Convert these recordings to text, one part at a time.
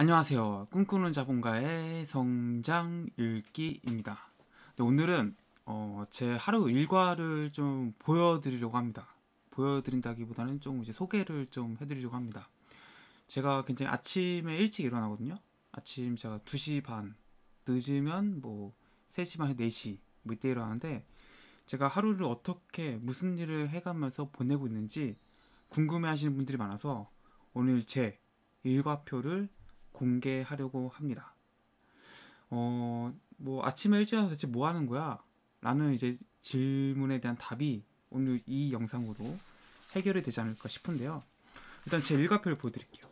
안녕하세요. 꿈꾸는 자본가의 성장 읽기입니다. 네, 오늘은 어, 제 하루 일과를 좀 보여드리려고 합니다. 보여드린다기보다는 좀 이제 소개를 좀 해드리려고 합니다. 제가 굉장히 아침에 일찍 일어나거든요. 아침 제가 2시 반, 늦으면 뭐 3시 반, 에 4시 뭐 이때 일어나는데 제가 하루를 어떻게 무슨 일을 해가면서 보내고 있는지 궁금해하시는 분들이 많아서 오늘 제 일과표를 공개하려고 합니다. 어, 뭐 아침에 일찍 와서 대체 뭐 하는 거야? 라는 이제 질문에 대한 답이 오늘 이 영상으로 해결이 되지 않을까 싶은데요. 일단 제 일과표를 보여드릴게요.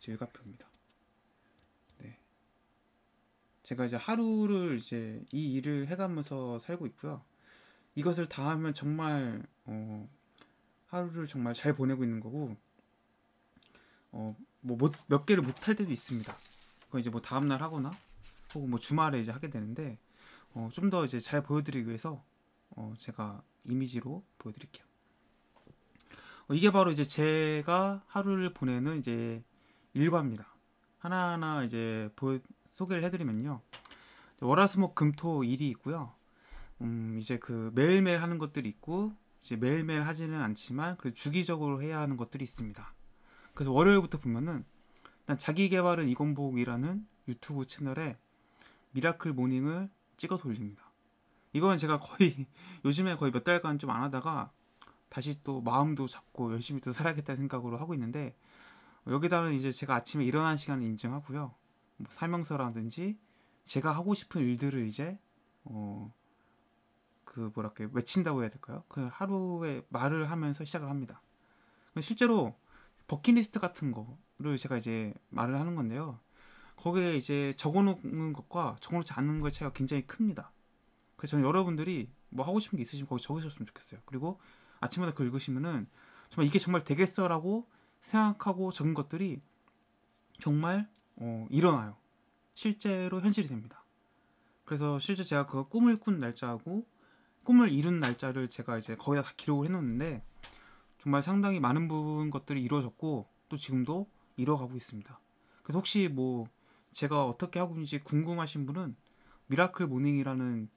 제 일과표입니다. 네. 제가 이제 하루를 이제 이 일을 해가면서 살고 있고요. 이것을 다 하면 정말 어, 하루를 정말 잘 보내고 있는 거고 어, 뭐몇 개를 못 할 때도 있습니다. 그건 이제 뭐 다음 날 하거나 혹은 뭐 주말에 이제 하게 되는데 어, 좀 더 이제 잘 보여드리기 위해서 어, 제가 이미지로 보여드릴게요. 어, 이게 바로 이제 제가 하루를 보내는 이제 일과입니다. 하나하나 이제 보여, 소개를 해드리면요. 월화수목 금토 일이 있고요. 음, 이제 그 매일매일 하는 것들이 있고 이제 매일매일 하지는 않지만 그 주기적으로 해야 하는 것들이 있습니다. 그래서 월요일부터 보면은 난 자기 개발은 이건복이라는 유튜브 채널에 미라클 모닝을 찍어 돌립니다. 이건 제가 거의 요즘에 거의 몇 달간 좀 안 하다가 다시 또 마음도 잡고 열심히 또 살아야겠다는 생각으로 하고 있는데 여기다는 이제 제가 아침에 일어난 시간을 인증하고요. 뭐 설명서라든지 제가 하고 싶은 일들을 이제 어그 뭐랄까 외친다고 해야 될까요? 그 하루에 말을 하면서 시작을 합니다. 실제로 버킷리스트 같은 거를 제가 이제 말을 하는 건데요. 거기에 이제 적어놓는 것과 적어놓지 않는 것의 차이가 굉장히 큽니다. 그래서 저는 여러분들이 뭐 하고 싶은 게 있으시면 거기 적으셨으면 좋겠어요. 그리고 아침마다 그 읽으시면은 정말 이게 정말 되겠어라고 생각하고 적은 것들이 정말 어, 일어나요. 실제로 현실이 됩니다. 그래서 실제 제가 그 꿈을 꾼 날짜하고 꿈을 이룬 날짜를 제가 이제 거기다다 기록을 해놓는데 정말 상당히 많은 부분 것들이 이루어졌고 또 지금도 이뤄가고 있습니다. 그래서 혹시 뭐 제가 어떻게 하고 있는지 궁금하신 분은 미라클 모닝이라는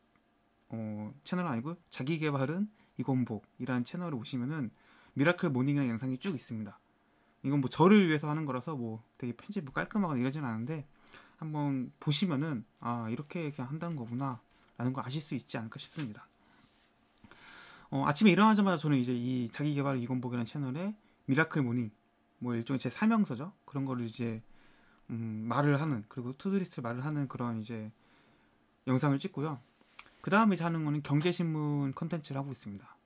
어, 채널 아니고 자기 개발은 이건복이라는 채널에 오시면은 미라클 모닝이라는 영상이 쭉 있습니다. 이건 뭐 저를 위해서 하는 거라서 뭐 되게 편집 뭐 깔끔하거나 이러진 않은데 한번 보시면은 아 이렇게 그냥 한다는 거구나 라는 걸 아실 수 있지 않을까 싶습니다. 어, 아침에 일어나자마자 저는 이제 이 자기개발 이건복이라는 채널에 미라클 모닝 뭐 일종의 제 사명서죠 그런 거를 이제 음, 말을 하는 그리고 투드리스트 말을 하는 그런 이제 영상을 찍고요. 그 다음에 하는 거는 경제신문 컨텐츠를 하고 있습니다.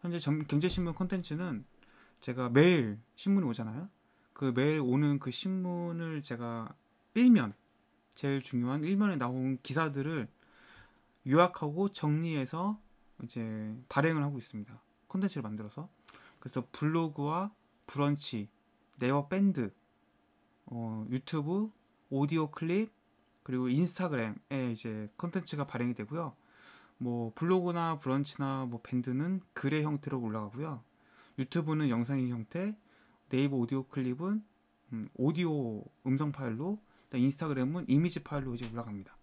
현재 정, 경제신문 컨텐츠는 제가 매일 신문이 오잖아요. 그 매일 오는 그 신문을 제가 1면 제일 중요한 1면에 나온 기사들을 요약하고 정리해서 이제 발행을 하고 있습니다. 콘텐츠를 만들어서 그래서 블로그와 브런치, 네어 밴드, 어, 유튜브, 오디오 클립 그리고 인스타그램에 이제 콘텐츠가 발행이 되고요. 뭐 블로그나 브런치나 뭐 밴드는 글의 형태로 올라가고요. 유튜브는 영상의 형태, 네이버 오디오 클립은 음, 오디오 음성 파일로, 인스타그램은 이미지 파일로 이제 올라갑니다.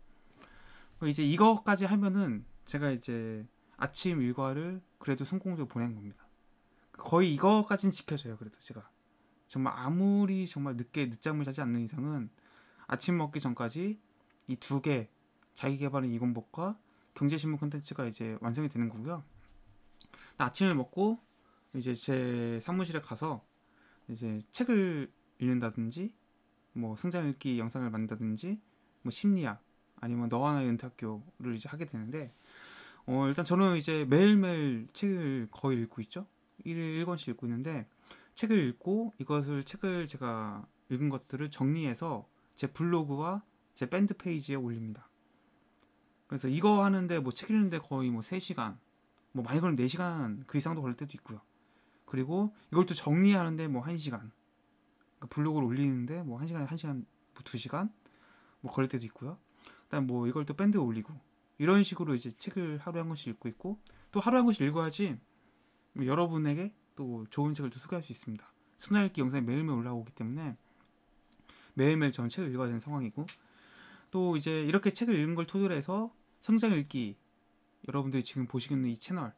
이제 이거까지 하면은 제가 이제 아침 일과를 그래도 성공적으로 보낸 겁니다. 거의 이거까지는 지켜져요. 그래도 제가 정말 아무리 정말 늦게 늦잠을 자지 않는 이상은 아침 먹기 전까지 이 두 개 자기 개발인 이공복과 경제신문 콘텐츠가 이제 완성이 되는 거고요. 아침을 먹고 이제 제 사무실에 가서 이제 책을 읽는다든지 뭐 성장 읽기 영상을 만든다든지 뭐 심리학 아니면 너와 나의 은퇴학교를 이제 하게 되는데 어, 일단 저는 이제 매일매일 책을 거의 읽고 있죠. 1일 1권씩 읽고 있는데 책을 읽고 이것을 책을 제가 읽은 것들을 정리해서 제 블로그와 제 밴드 페이지에 올립니다. 그래서 이거 하는데 뭐 책 읽는데 거의 뭐 3시간, 뭐 많이 걸리면 4시간 그 이상도 걸릴 때도 있고요. 그리고 이걸 또 정리하는데 뭐 1시간. 그러니까 블로그를 올리는데 뭐 1시간에 1시간, 뭐 2시간 뭐 걸릴 때도 있고요. 그다음 뭐 이걸 또 밴드에 올리고 이런 식으로 이제 책을 하루에 한 권씩 읽고 있고 또 하루에 한 권씩 읽어야지 여러분에게 또 좋은 책을 또 소개할 수 있습니다. 스나 읽기 영상이 매일매일 올라오기 때문에 매일매일 저는 책을 읽어야 되는 상황이고 또 이제 이렇게 책을 읽는 걸 토대로 해서 성장 읽기 여러분들이 지금 보시는 이 채널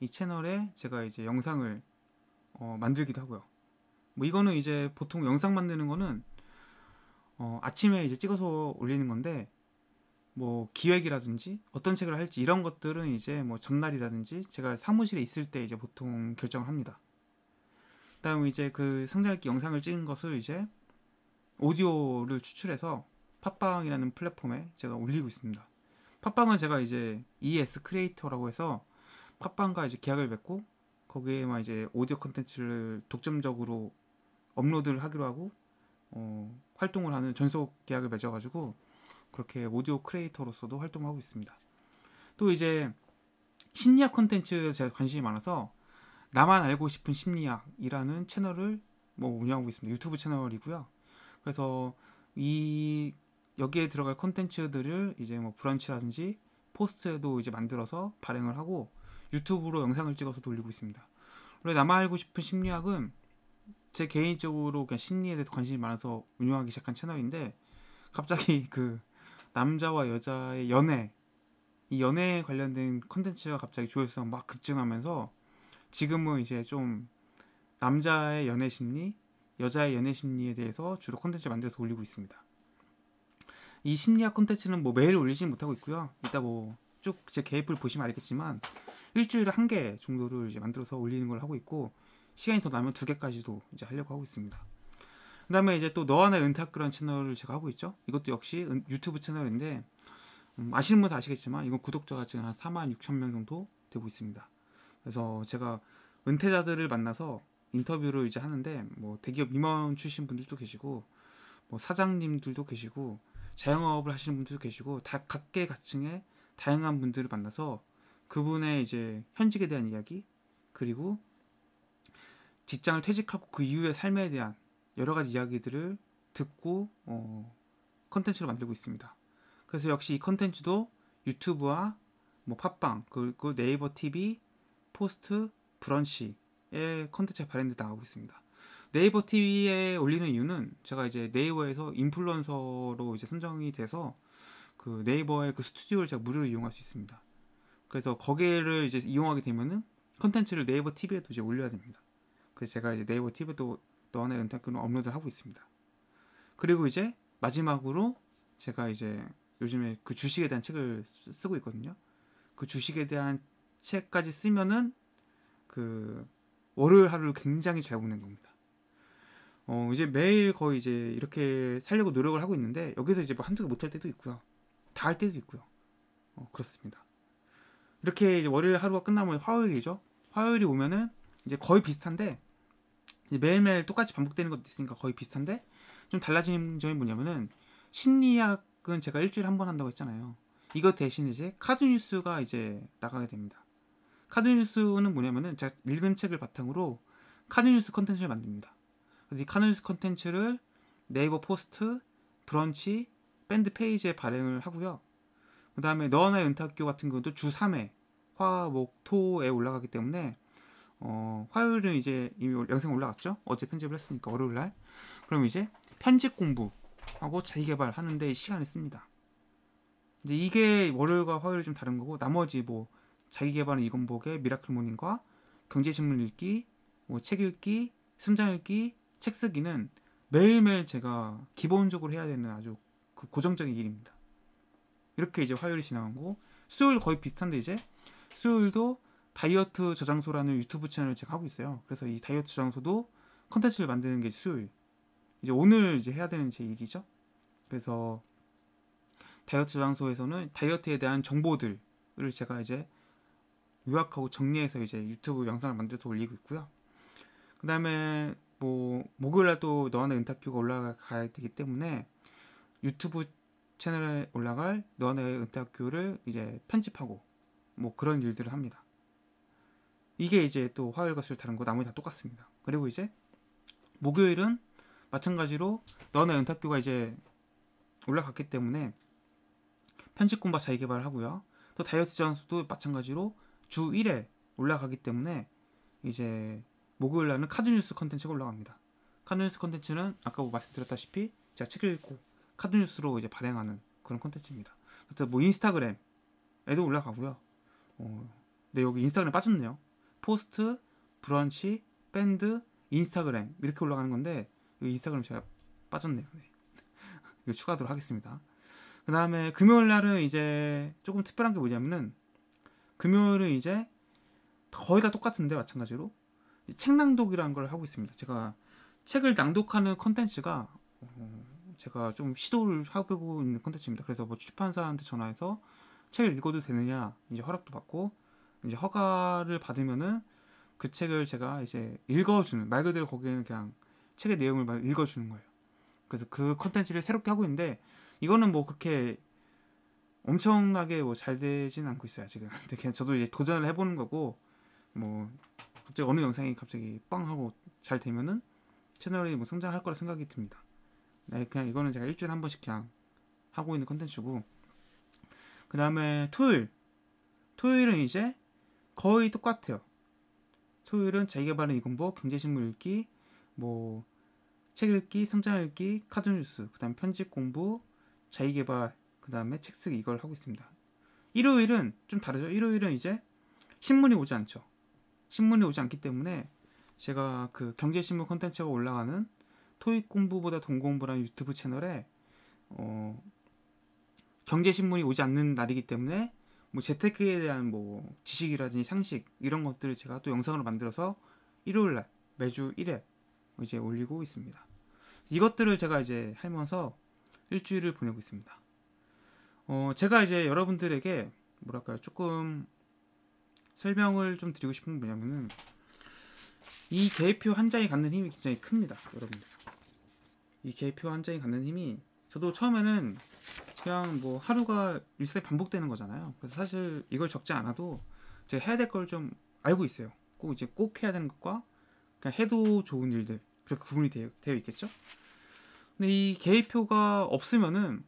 이 채널에 제가 이제 영상을 어, 만들기도 하고요. 뭐 이거는 이제 보통 영상 만드는 거는 어, 아침에 이제 찍어서 올리는 건데 뭐 기획이라든지 어떤 책을 할지 이런 것들은 이제 뭐 전날이라든지 제가 사무실에 있을 때 이제 보통 결정을 합니다. 그다음 이제 그성장기 영상을 찍은 것을 이제 오디오를 추출해서 팟빵이라는 플랫폼에 제가 올리고 있습니다. 팟빵은 제가 이제 ES 크리에이터라고 해서 팟빵과 이제 계약을 맺고 거기에만 이제 오디오 컨텐츠를 독점적으로 업로드를 하기로 하고 어, 활동을 하는 전속 계약을 맺어가지고 그렇게 오디오 크리에이터로서도 활동하고 있습니다. 또 이제 심리학 콘텐츠에 제가 관심이 많아서 나만 알고 싶은 심리학이라는 채널을 뭐 운영하고 있습니다. 유튜브 채널이고요. 그래서 이 여기에 들어갈 콘텐츠들을 이제 뭐 브런치라든지 포스트에도 이제 만들어서 발행을 하고 유튜브로 영상을 찍어서 돌리고 있습니다. 원래 나만 알고 싶은 심리학은 제 개인적으로 그냥 심리에 대해서 관심이 많아서 운영하기 시작한 채널인데 갑자기 그 남자와 여자의 연애 이 연애에 관련된 컨텐츠가 갑자기 조회수가 막 급증하면서 지금은 이제 좀 남자의 연애 심리, 여자의 연애 심리에 대해서 주로 컨텐츠 만들어서 올리고 있습니다. 이 심리학 컨텐츠는 뭐 매일 올리지는 못하고 있고요. 이따 뭐 쭉 제 개입을 보시면 알겠지만 일주일에 한 개 정도를 이제 만들어서 올리는 걸 하고 있고 시간이 더 나면 두 개까지도 이제 하려고 하고 있습니다. 그다음에 이제 또 너와 나 은탁그런 채널을 제가 하고 있죠. 이것도 역시 은, 유튜브 채널인데 음, 아시는 분다 아시겠지만 이건 구독자가 지금 한 4만 6천 명 정도 되고 있습니다. 그래서 제가 은퇴자들을 만나서 인터뷰를 이제 하는데 뭐 대기업 임원 출신 분들도 계시고 뭐 사장님들도 계시고 자영업을 하시는 분들도 계시고 다 각계각층의 다양한 분들을 만나서 그분의 이제 현직에 대한 이야기 그리고 직장을 퇴직하고 그 이후의 삶에 대한 여러 가지 이야기들을 듣고 어, 컨텐츠로 만들고 있습니다. 그래서 역시 이 컨텐츠도 유튜브와 뭐 팟빵 그리고 네이버 TV 포스트 브런시의 컨텐츠가 발행돼 나가고 있습니다. 네이버 TV에 올리는 이유는 제가 이제 네이버에서 인플루언서로 이제 선정이 돼서 그 네이버의 그 스튜디오를 제가 무료로 이용할 수 있습니다. 그래서 거기를 이제 이용하게 되면은 컨텐츠를 네이버 TV에도 이제 올려야 됩니다. 그래서 제가 이제 네이버 t v 도 너한은퇴탈크는 업로드 를 하고 있습니다. 그리고 이제 마지막으로 제가 이제 요즘에 그 주식에 대한 책을 쓰고 있거든요. 그 주식에 대한 책까지 쓰면은 그 월요일 하루를 굉장히 잘 보낸 겁니다. 어 이제 매일 거의 이제 이렇게 살려고 노력을 하고 있는데 여기서 이제 뭐 한두 개 못 할 때도 있고요. 다 할 때도 있고요. 어 그렇습니다. 이렇게 이제 월요일 하루가 끝나면 화요일이죠. 화요일이 오면은 이제 거의 비슷한데 매일매일 똑같이 반복되는 것도 있으니까 거의 비슷한데 좀 달라진 점이 뭐냐면은 심리학은 제가 일주일에 한 번 한다고 했잖아요. 이거 대신 이제 카드 뉴스가 이제 나가게 됩니다. 카드 뉴스는 뭐냐면은 제가 읽은 책을 바탕으로 카드 뉴스 컨텐츠를 만듭니다. 그래서 이 카드 뉴스 컨텐츠를 네이버 포스트, 브런치, 밴드 페이지에 발행을 하고요. 그 다음에 너나 은학교 같은 경우도 주 3회 화, 목, 토에 올라가기 때문에 어, 화요일은 이제 이미 영상 올라갔죠? 어제 편집을 했으니까 월요일 날. 그럼 이제 편집 공부하고 자기 개발하는데 시간을 씁니다. 이제 이게 월요일과 화요일이 좀 다른 거고 나머지 뭐 자기 개발은 이건복의 미라클 모닝과 경제신문 읽기, 뭐 책 읽기, 선장 읽기, 책 쓰기는 매일매일 제가 기본적으로 해야 되는 아주 그 고정적인 일입니다. 이렇게 이제 화요일이 지나간 거고 수요일 거의 비슷한데 이제 수요일도 다이어트 저장소라는 유튜브 채널을 제가 하고 있어요. 그래서 이 다이어트 저장소도 컨텐츠를 만드는 게 수요일. 이제 오늘 이제 해야 되는 제 일이죠. 그래서 다이어트 저장소에서는 다이어트에 대한 정보들을 제가 이제 요약하고 정리해서 이제 유튜브 영상을 만들어서 올리고 있고요. 그 다음에 뭐 목요일날 또 너와 나은탁규가 올라가야 되기 때문에 유튜브 채널에 올라갈 너와 나의 은탁규를 이제 편집하고 뭐 그런 일들을 합니다. 이게 이제 또 화요일과 수요일 다른 거 나머지 다 똑같습니다. 그리고 이제 목요일은 마찬가지로 너나 연탁교가 이제 올라갔기 때문에 편집 공부 자기개발 하고요. 또 다이어트 제안서도 마찬가지로 주 1회 올라가기 때문에 이제 목요일 날은 카드 뉴스 컨텐츠가 올라갑니다. 카드 뉴스 컨텐츠는 아까 뭐 말씀드렸다시피 제가 책 읽고 카드 뉴스로 이제 발행하는 그런 컨텐츠입니다. 그래서 뭐 인스타그램에도 올라가고요. 어, 근 여기 인스타그램 빠졌네요. 포스트, 브런치, 밴드, 인스타그램 이렇게 올라가는 건데 인스타그램 제가 빠졌네요. 네. 이거 추가하도록 하겠습니다. 그 다음에 금요일 날은 이제 조금 특별한 게 뭐냐면은 금요일은 이제 거의 다 똑같은데 마찬가지로 책 낭독이라는 걸 하고 있습니다. 제가 책을 낭독하는 컨텐츠가 어, 제가 좀 시도를 하고 있는 컨텐츠입니다. 그래서 뭐 출판사한테 전화해서 책을 읽어도 되느냐 이제 허락도 받고 이제 허가를 받으면은 그 책을 제가 이제 읽어주는 말 그대로 거기는 그냥 책의 내용을 읽어주는 거예요. 그래서 그 컨텐츠를 새롭게 하고 있는데 이거는 뭐 그렇게 엄청나게 뭐 잘 되진 않고 있어요 지금. 근데 그냥 저도 이제 도전을 해보는 거고 뭐 갑자기 어느 영상이 갑자기 빵 하고 잘 되면은 채널이 뭐 성장할 거라 생각이 듭니다. 네, 그냥 이거는 제가 일주일에 한 번씩 그냥 하고 있는 컨텐츠고 그 다음에 토요일 토요일은 이제 거의 똑같아요. 토요일은 자기개발은 이공부, 경제신문 읽기, 뭐 책 읽기, 상장 읽기, 카드 뉴스, 그다음 편집 공부, 자기개발, 그다음에 책 쓰기 이걸 하고 있습니다. 일요일은 좀 다르죠. 일요일은 이제 신문이 오지 않죠. 신문이 오지 않기 때문에 제가 그 경제신문 컨텐츠가 올라가는 토익 공부보다 돈 공부라는 유튜브 채널에 어 경제신문이 오지 않는 날이기 때문에 뭐 재테크에 대한 뭐 지식이라든지 상식 이런 것들을 제가 또 영상으로 만들어서 일요일 날 매주 1회 이제 올리고 있습니다. 이것들을 제가 이제 하면서 일주일을 보내고 있습니다. 어, 제가 이제 여러분들에게 뭐랄까요 조금 설명을 좀 드리고 싶은 게 뭐냐면은 이 계획표 한 장이 갖는 힘이 굉장히 큽니다, 여러분들. 이 계획표 한 장이 갖는 힘이 저도 처음에는 그냥 뭐 하루가 일상이 반복되는 거잖아요. 그래서 사실 이걸 적지 않아도 제가 해야 될 걸 좀 알고 있어요. 꼭 이제 꼭 해야 되는 것과 그냥 해도 좋은 일들 그렇게 구분이 되어, 되어 있겠죠. 근데 이개의표가 없으면은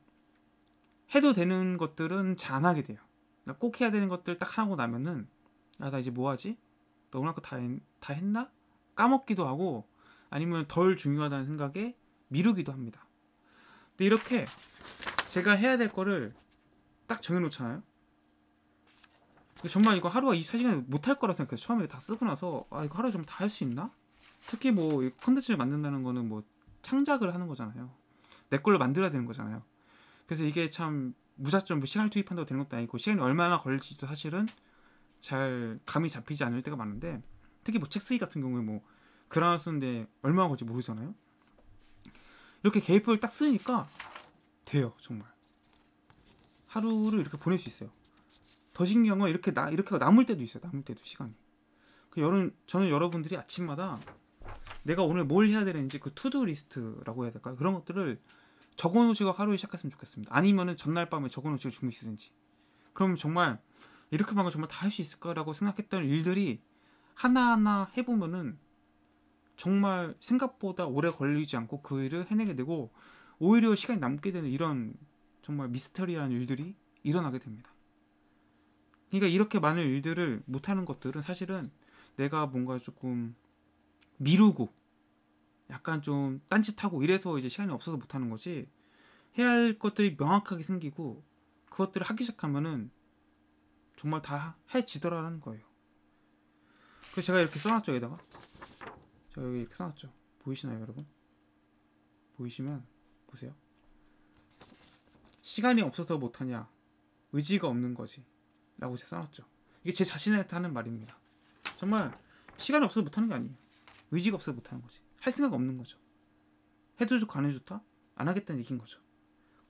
해도 되는 것들은 잘 안 하게 돼요. 그러니까 꼭 해야 되는 것들 딱 하고 나면은 아나 이제 뭐 하지? 너무나 다, 했, 다 했나? 까먹기도 하고 아니면 덜 중요하다는 생각에 미루기도 합니다. 근데 이렇게 제가 해야 될 거를 딱 정해놓잖아요. 정말 이거 하루가 24시간 못 할 거라 생각해서 처음에 다 쓰고 나서 아 이거 하루 에좀 다 할 수 있나? 특히 뭐 컨텐츠를 만든다는 거는 뭐 창작을 하는 거잖아요. 내 걸로 만들어야 되는 거잖아요. 그래서 이게 참 무작정 뭐 시간을 투입한다고 되는 것도 아니고 시간이 얼마나 걸릴지도 사실은 잘 감이 잡히지 않을 때가 많은데 특히 뭐책 쓰기 같은 경우에 뭐그하나 쓰는데 얼마나 걸지 모르잖아요. 이렇게 계획표를 딱 쓰니까 돼요 정말 하루를 이렇게 보낼 수 있어요 더 신기한 건 이렇게 나 이렇게 남을 때도 있어요 남을 때도 시간이 그 여러분 저는 여러분들이 아침마다 내가 오늘 뭘 해야 되는지 그 투두 리스트라고 해야 될까요 그런 것들을 적어놓으시고 하루에 시작했으면 좋겠습니다 아니면은 전날 밤에 적어놓으시고 주무시든지 그럼 정말 이렇게만은 정말 다 할 수 있을까라고 생각했던 일들이 하나하나 해보면은 정말 생각보다 오래 걸리지 않고 그 일을 해내게 되고 오히려 시간이 남게 되는 이런 정말 미스터리한 일들이 일어나게 됩니다. 그러니까 이렇게 많은 일들을 못하는 것들은 사실은 내가 뭔가 조금 미루고 약간 좀 딴짓하고 이래서 이제 시간이 없어서 못하는 거지 해야 할 것들이 명확하게 생기고 그것들을 하기 시작하면은 정말 다 해지더라는 거예요. 그래서 제가 이렇게 써놨죠 여기다가 제가 여기 이렇게 써놨죠 보이시나요 여러분? 보이시면 보세요. 시간이 없어서 못하냐. 의지가 없는 거지. 라고 제가 써놨죠. 이게 제 자신한테 하는 말입니다. 정말 시간이 없어서 못하는 게 아니에요. 의지가 없어서 못하는 거지. 할 생각 없는 거죠. 해도 좋고 안 해도 좋다? 안 하겠다는 얘기인 거죠.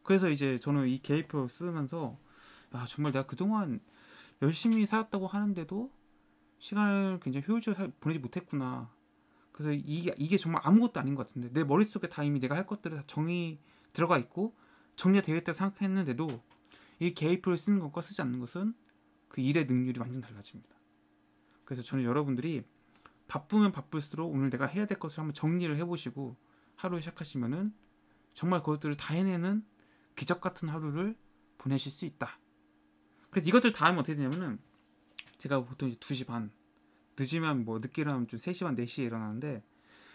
그래서 이제 저는 이계획표 쓰면서 야, 정말 내가 그동안 열심히 살았다고 하는데도 시간을 굉장히 효율적으로 보내지 못했구나 그래서 이게, 이게 정말 아무것도 아닌 것 같은데 내 머릿속에 다 이미 내가 할 것들을 다정이 들어가 있고 정리가 되어 있다고 생각했는데도 이 계획표를 쓰는 것과 쓰지 않는 것은 그 일의 능률이 완전 달라집니다. 그래서 저는 여러분들이 바쁘면 바쁠수록 오늘 내가 해야 될 것을 한번 정리를 해보시고 하루 에 시작하시면은 정말 그것들을 다 해내는 기적 같은 하루를 보내실 수 있다. 그래서 이것들 다 하면 어떻게 되냐면은 제가 보통 이제 2시 반 늦으면 뭐 늦게라면 좀 3시 반 4시에 일어나는데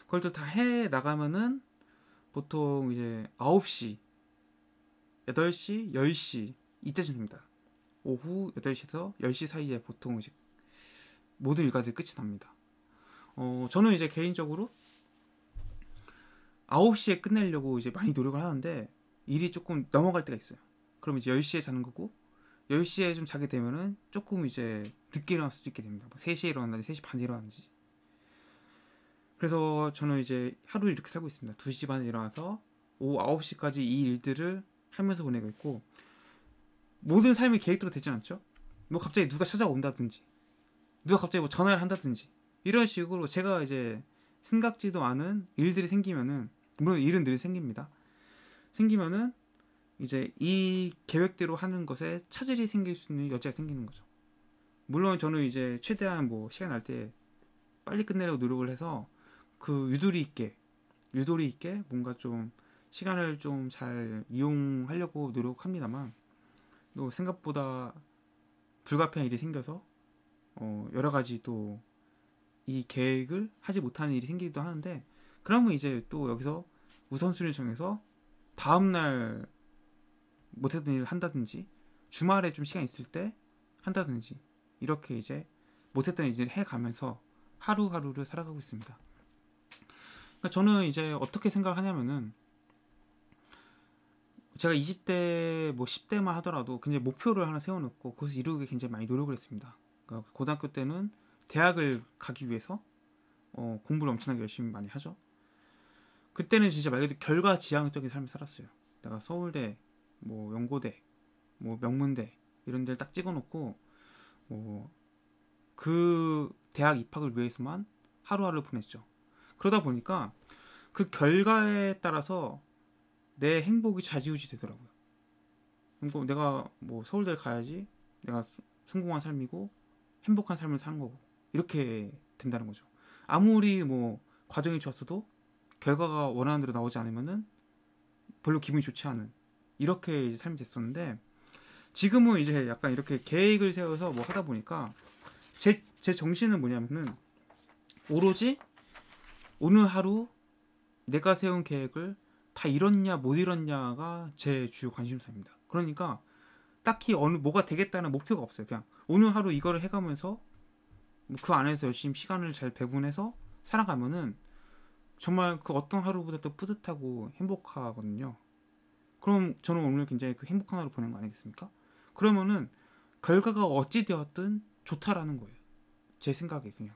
그걸 또다해 나가면은 보통 이제 9시 8시 10시 이때쯤 됩니다. 오후 8시에서 10시 사이에 보통 이제 모든 일과들이 끝이 납니다. 어, 저는 이제 개인적으로 9시에 끝내려고 이제 많이 노력을 하는데 일이 조금 넘어갈 때가 있어요. 그럼 이제 10시에 자는 거고 10시에 좀 자게 되면은 조금 이제 늦게 일어날 수도 있게 됩니다. 뭐 3시에 일어난다든지 3시 반에 일어난다든지. 그래서 저는 이제 하루 이렇게 살고 있습니다. 2시 반에 일어나서 오후 9시까지 이 일들을 하면서 보내고 있고 모든 삶이 계획대로 되진 않죠. 뭐 갑자기 누가 찾아온다든지 누가 갑자기 뭐 전화를 한다든지 이런 식으로 제가 이제 생각지도 않은 일들이 생기면은 물론 일은 늘 생깁니다. 생기면은 이제 이 계획대로 하는 것에 차질이 생길 수 있는 여지가 생기는 거죠. 물론 저는 이제 최대한 뭐 시간 날 때 빨리 끝내려고 노력을 해서 그 유도리 있게 유도리 있게 뭔가 좀 시간을 좀 잘 이용하려고 노력합니다만 또 생각보다 불가피한 일이 생겨서 어 여러 가지 또 이 계획을 하지 못하는 일이 생기기도 하는데 그러면 이제 또 여기서 우선순위를 정해서 다음날 못했던 일을 한다든지 주말에 좀 시간 있을 때 한다든지 이렇게 이제 못했던 일을 해가면서 하루하루를 살아가고 있습니다. 그러니까 저는 이제 어떻게 생각하냐면은 제가 20대 뭐 10대만 하더라도 굉장히 목표를 하나 세워놓고 그것을 이루기 굉장히 많이 노력을 했습니다. 그러니까 고등학교 때는 대학을 가기 위해서 어, 공부를 엄청나게 열심히 많이 하죠. 그때는 진짜 말 그대로 결과 지향적인 삶을 살았어요. 내가 서울대 뭐 연고대, 뭐 명문대 이런 데를 딱 찍어놓고 뭐그 대학 입학을 위해서만 하루하루 를 보냈죠. 그러다 보니까 그 결과에 따라서 내 행복이 좌지우지 되더라고요. 그러니 내가 뭐 서울대를 가야지 내가 성공한 삶이고 행복한 삶을 산 거고 이렇게 된다는 거죠. 아무리 뭐 과정이 좋았어도 결과가 원하는 대로 나오지 않으면은 별로 기분이 좋지 않은 이렇게 이제 삶이 됐었는데 지금은 이제 약간 이렇게 계획을 세워서 뭐 하다 보니까 제, 제 정신은 뭐냐면은 오로지 오늘 하루 내가 세운 계획을 다 이뤘냐 못 이뤘냐가 제 주요 관심사입니다. 그러니까 딱히 어느 뭐가 되겠다는 목표가 없어요. 그냥 오늘 하루 이거를 해가면서 뭐 그 안에서 열심히 시간을 잘 배분해서 살아가면은 정말 그 어떤 하루보다 도 뿌듯하고 행복하거든요. 그럼 저는 오늘 굉장히 그 행복한 하루 보낸 거 아니겠습니까? 그러면은 결과가 어찌 되었든 좋다라는 거예요. 제 생각에 그냥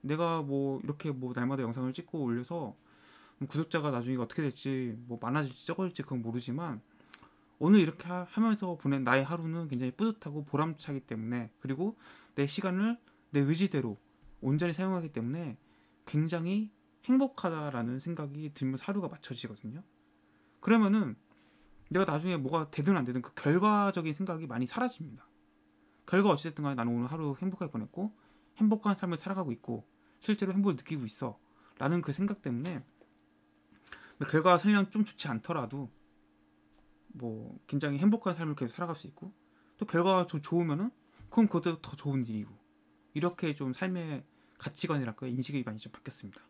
내가 뭐 이렇게 뭐 날마다 영상을 찍고 올려서 음 구독자가 나중에 어떻게 될지 뭐 많아질지 적어지 그건 모르지만 오늘 이렇게 하면서 보낸 나의 하루는 굉장히 뿌듯하고 보람차기 때문에 그리고 내 시간을 내 의지대로 온전히 사용하기 때문에 굉장히 행복하다라는 생각이 들면서 하루가 맞춰지거든요. 그러면은 내가 나중에 뭐가 되든 안 되든 그 결과적인 생각이 많이 사라집니다. 결과 어찌됐든 간에 나는 오늘 하루 행복하게 보냈고 행복한 삶을 살아가고 있고 실제로 행복을 느끼고 있어 라는 그 생각 때문에 결과 설령 좀 좋지 않더라도 뭐 굉장히 행복한 삶을 계속 살아갈 수 있고 또 결과가 좀 좋으면은 그럼 그것도 더 좋은 일이고 이렇게 좀 삶의 가치관이랄까 인식이 많이 좀 바뀌었습니다.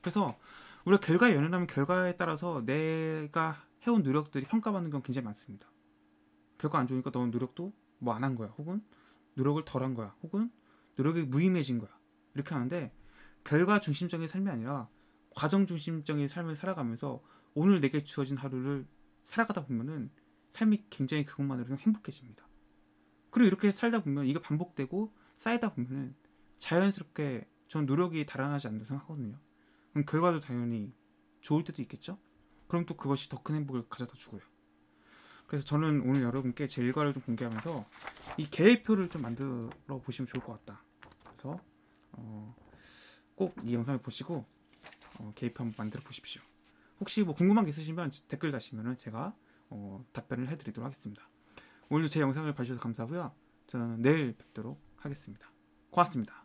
그래서 우리가 결과에 연연하면 결과에 따라서 내가 해온 노력들이 평가받는 경우 굉장히 많습니다. 결과 안 좋으니까 너는 노력도 뭐 안 한 거야. 혹은 노력을 덜 한 거야. 혹은 노력이 무의미해진 거야. 이렇게 하는데 결과 중심적인 삶이 아니라 과정 중심적인 삶을 살아가면서 오늘 내게 주어진 하루를 살아가다 보면은 삶이 굉장히 그것만으로는 행복해집니다. 그리고 이렇게 살다 보면 이게 반복되고 쌓이다 보면은 자연스럽게 전 노력이 달아나지 않는다 생각하거든요. 그럼 결과도 당연히 좋을 때도 있겠죠? 그럼 또 그것이 더 큰 행복을 가져다 주고요. 그래서 저는 오늘 여러분께 제 일과를 좀 공개하면서 이 계획표를 좀 만들어 보시면 좋을 것 같다. 그래서 어, 꼭이 영상을 보시고 어, 계획표 한번 만들어 보십시오. 혹시 뭐 궁금한 게 있으시면 댓글 다시면 제가 어, 답변을 해드리도록 하겠습니다. 오늘 제 영상을 봐주셔서 감사하고요. 저는 내일 뵙도록 하겠습니다. 고맙습니다.